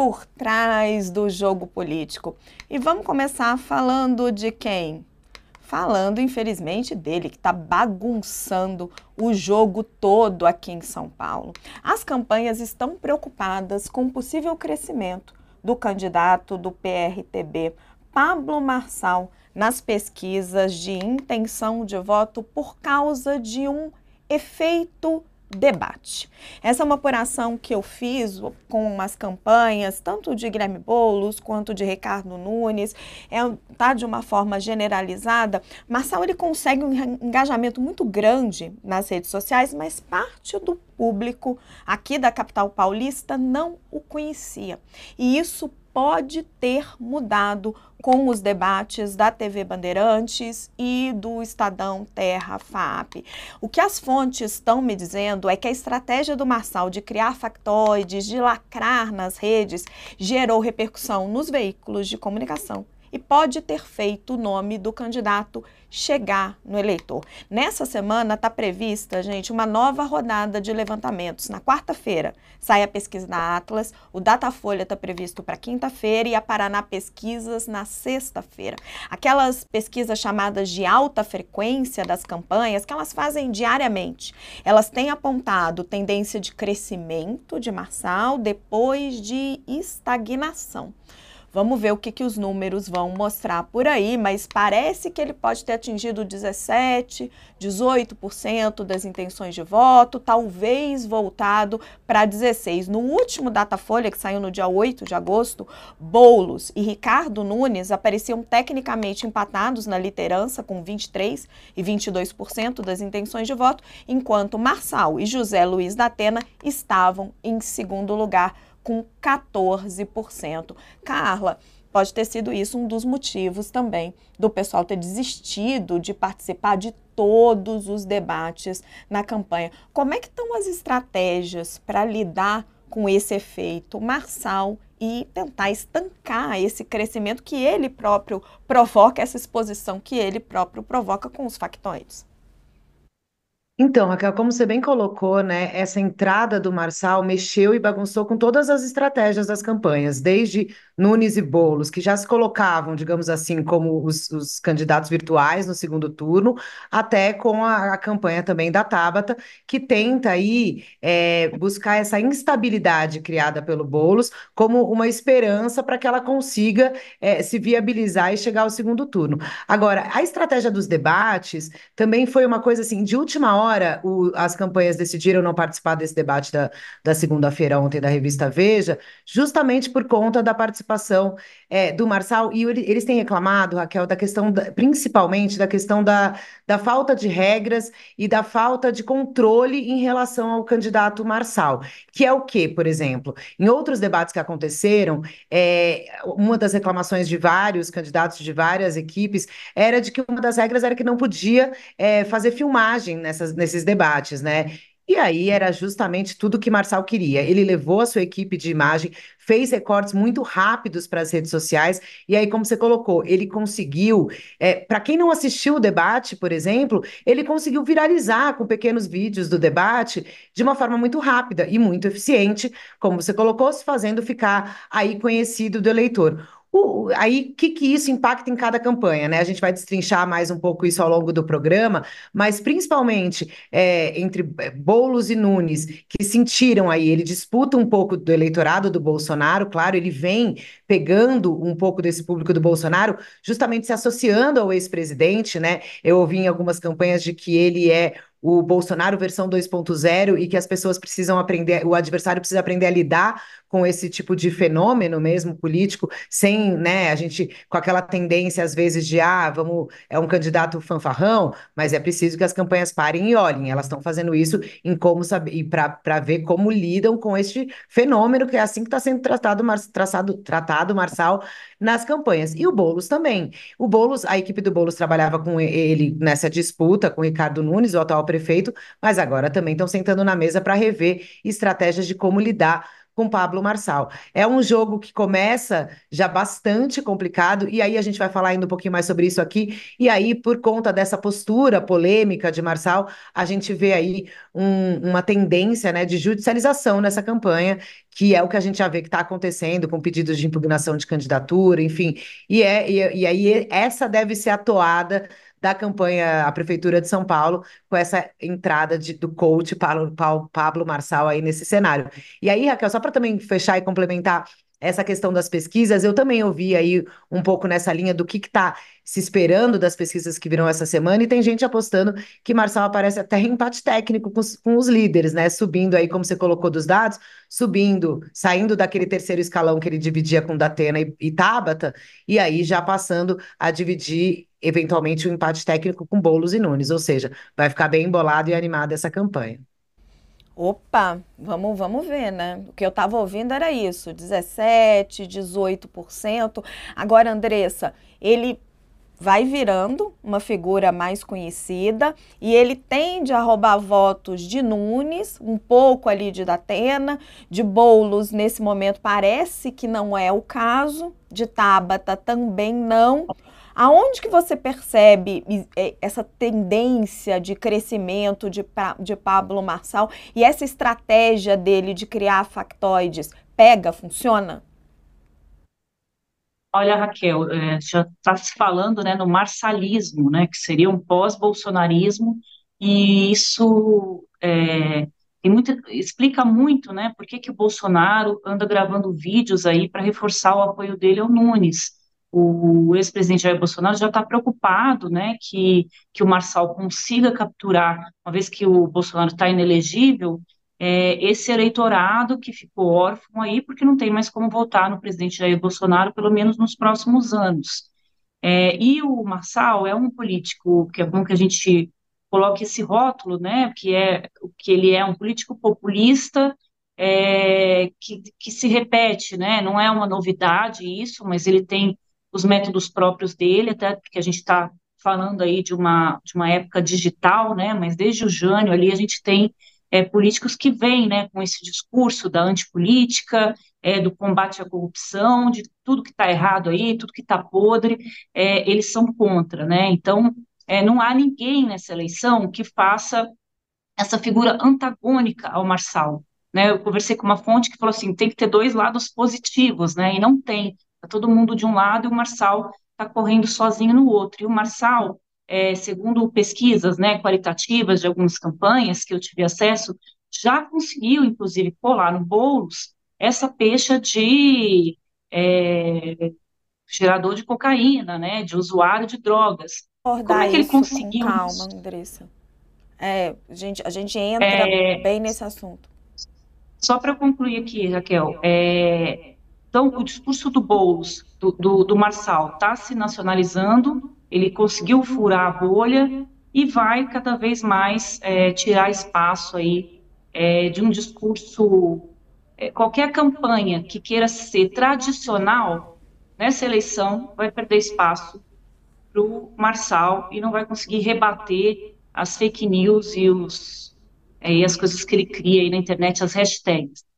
por trás do jogo político. E vamos começar falando de quem? Falando, infelizmente, dele, que está bagunçando o jogo todo aqui em São Paulo. As campanhas estão preocupadas com o possível crescimento do candidato do PRTB, Pablo Marçal, nas pesquisas de intenção de voto por causa de um efeito debate. Essa é uma apuração que eu fiz com as campanhas, tanto de Guilherme Boulos quanto de Ricardo Nunes, é, tá de uma forma generalizada. Marçal, ele consegue um engajamento muito grande nas redes sociais, mas parte do público aqui da capital paulista não o conhecia. E isso pode ter mudado com os debates da TV Bandeirantes e do Estadão Terra FAP. O que as fontes estão me dizendo é que a estratégia do Marçal de criar factoides, de lacrar nas redes, gerou repercussão nos veículos de comunicação e pode ter feito o nome do candidato chegar no eleitor. Nessa semana está prevista, gente, uma nova rodada de levantamentos. Na quarta-feira sai a pesquisa da Atlas, o Datafolha está previsto para quinta-feira e a Paraná Pesquisas na sexta-feira. Aquelas pesquisas chamadas de alta frequência das campanhas, que elas fazem diariamente, elas têm apontado tendência de crescimento de Marçal depois de estagnação. Vamos ver o que, que os números vão mostrar por aí, mas parece que ele pode ter atingido 17, 18% das intenções de voto, talvez voltado para 16. No último Datafolha, que saiu no dia 8 de agosto, Boulos e Ricardo Nunes apareciam tecnicamente empatados na liderança com 23 e 22% das intenções de voto, enquanto Marçal e José Luiz da Atena estavam em segundo lugar com 14%. Carla, pode ter sido isso um dos motivos também do pessoal ter desistido de participar de todos os debates na campanha. Como é que estão as estratégias para lidar com esse efeito marçal e tentar estancar esse crescimento que ele próprio provoca, essa exposição que ele próprio provoca com os factoides? Então, Raquel, como você bem colocou, né, essa entrada do Marçal mexeu e bagunçou com todas as estratégias das campanhas, desde Nunes e Bolos, que já se colocavam, digamos assim, como os, os candidatos virtuais no segundo turno, até com a, a campanha também da Tabata, que tenta aí é, buscar essa instabilidade criada pelo Bolos como uma esperança para que ela consiga é, se viabilizar e chegar ao segundo turno. Agora, a estratégia dos debates também foi uma coisa assim de última hora agora o, as campanhas decidiram não participar desse debate da, da segunda-feira ontem da revista Veja, justamente por conta da participação é, do Marçal. E eles têm reclamado, Raquel, da questão, da, principalmente da questão da, da falta de regras e da falta de controle em relação ao candidato Marçal, que é o que, por exemplo? Em outros debates que aconteceram, é, uma das reclamações de vários candidatos de várias equipes era de que uma das regras era que não podia é, fazer filmagem nessas, nesses debates, né? E aí era justamente tudo que Marçal queria. Ele levou a sua equipe de imagem, fez recortes muito rápidos para as redes sociais, e aí, como você colocou, ele conseguiu, é, para quem não assistiu o debate, por exemplo, ele conseguiu viralizar com pequenos vídeos do debate de uma forma muito rápida e muito eficiente, como você colocou, se fazendo ficar aí conhecido do eleitor aí, o que, que isso impacta em cada campanha, né? A gente vai destrinchar mais um pouco isso ao longo do programa, mas principalmente é, entre é, Boulos e Nunes, que sentiram aí, ele disputa um pouco do eleitorado do Bolsonaro, claro, ele vem pegando um pouco desse público do Bolsonaro, justamente se associando ao ex-presidente, né? Eu ouvi em algumas campanhas de que ele é o Bolsonaro versão 2.0 e que as pessoas precisam aprender, o adversário precisa aprender a lidar com esse tipo de fenômeno mesmo político, sem, né, a gente com aquela tendência às vezes de ah, vamos, é um candidato fanfarrão, mas é preciso que as campanhas parem e olhem, elas estão fazendo isso em como saber para ver como lidam com este fenômeno que é assim que está sendo tratado, mar, traçado, tratado Marçal nas campanhas. E o Boulos também. O Bolos, a equipe do Boulos trabalhava com ele nessa disputa com o Ricardo Nunes, o atual prefeito, mas agora também estão sentando na mesa para rever estratégias de como lidar com Pablo Marçal. É um jogo que começa já bastante complicado, e aí a gente vai falar ainda um pouquinho mais sobre isso aqui. E aí, por conta dessa postura polêmica de Marçal, a gente vê aí um, uma tendência né, de judicialização nessa campanha, que é o que a gente já vê que está acontecendo com pedidos de impugnação de candidatura, enfim. E, é, e, e aí essa deve ser a toada da campanha a Prefeitura de São Paulo com essa entrada de, do coach Paulo, Paulo, Pablo Marçal aí nesse cenário. E aí, Raquel, só para também fechar e complementar essa questão das pesquisas, eu também ouvi aí um pouco nessa linha do que está se esperando das pesquisas que virão essa semana, e tem gente apostando que Marçal aparece até em empate técnico com os, com os, líderes, né? Subindo aí, como você colocou dos dados, subindo, saindo daquele terceiro escalão que ele dividia com Datena e, e Tabata, e aí já passando a dividir eventualmente, um empate técnico com Boulos e Nunes. Ou seja, vai ficar bem embolado e animada essa campanha. Opa, vamos, vamos ver, né? O que eu estava ouvindo era isso: 17, 18%. Agora, Andressa, ele vai virando uma figura mais conhecida e ele tende a roubar votos de Nunes, um pouco ali de Datena, de Bolos nesse momento parece que não é o caso, de Tabata também não. Aonde que você percebe é, essa tendência de crescimento de, de Pablo Marçal e essa estratégia dele de criar factoides? Pega, funciona? Olha, Raquel, é, já está se falando né, no marçalismo, né, que seria um pós-bolsonarismo, e isso é, muito, explica muito né, por que, que o Bolsonaro anda gravando vídeos aí para reforçar o apoio dele ao Nunes o ex-presidente Jair Bolsonaro já está preocupado né, que, que o Marçal consiga capturar, uma vez que o Bolsonaro está inelegível, é, esse eleitorado que ficou órfão aí, porque não tem mais como votar no presidente Jair Bolsonaro, pelo menos nos próximos anos. É, e o Marçal é um político, que é bom que a gente coloque esse rótulo, né, que, é, que ele é um político populista, é, que, que se repete, né, não é uma novidade isso, mas ele tem os métodos próprios dele, até porque a gente está falando aí de uma, de uma época digital, né, mas desde o Jânio ali a gente tem é, políticos que vêm né, com esse discurso da antipolítica, é, do combate à corrupção, de tudo que está errado aí, tudo que está podre, é, eles são contra. Né? Então, é, não há ninguém nessa eleição que faça essa figura antagônica ao Marçal. Né? Eu conversei com uma fonte que falou assim, tem que ter dois lados positivos, né? e não tem. Está todo mundo de um lado e o Marçal está correndo sozinho no outro. E o Marçal, é, segundo pesquisas né, qualitativas de algumas campanhas que eu tive acesso, já conseguiu, inclusive, colar no Boulos essa peixa de é, gerador de cocaína, né, de usuário de drogas. Acordar Como é que ele conseguiu? calma, isso? Andressa. É, a gente, a gente entra é... bem nesse assunto. Só para concluir aqui, Raquel, é, então, o discurso do Boulos, do, do, do Marçal, está se nacionalizando, ele conseguiu furar a bolha e vai cada vez mais é, tirar espaço aí é, de um discurso. É, qualquer campanha que queira ser tradicional nessa eleição vai perder espaço para o Marçal e não vai conseguir rebater as fake news e, os, é as coisas que ele cria aí na internet, as hashtags.